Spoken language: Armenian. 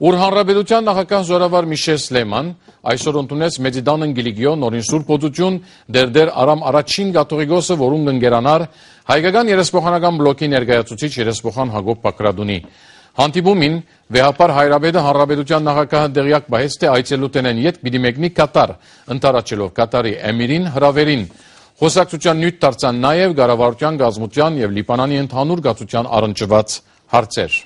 Ուր Հանրապետության նախագահ Զորավար Միշել Սլեման այսօր ընդունեց Մեծիդան Գլիգիոն նորին Սուրբ Օծություն դերդեր Արամ Արաչին Գաթողիկոսը, որում կընկերանար հայկական երեսփոխանական բլոկի ներկայացուցիչ երեսփոխան Հակոբ Պակրադունի։ Հանդիպումին վեհապար Հայրաբեդը Հանրապետության նախագահը դեղյակ բահեց թե այցելու տենեն յետ պիտի մեկնի Կատար, ընտարաչելով Կատարի Էմիրին հրավերին։ Խոսակցության նյութ դարձան նաև Գարավարության գազմության եւ Լիբանանի ընդհանուր գացության առնչված հարցեր։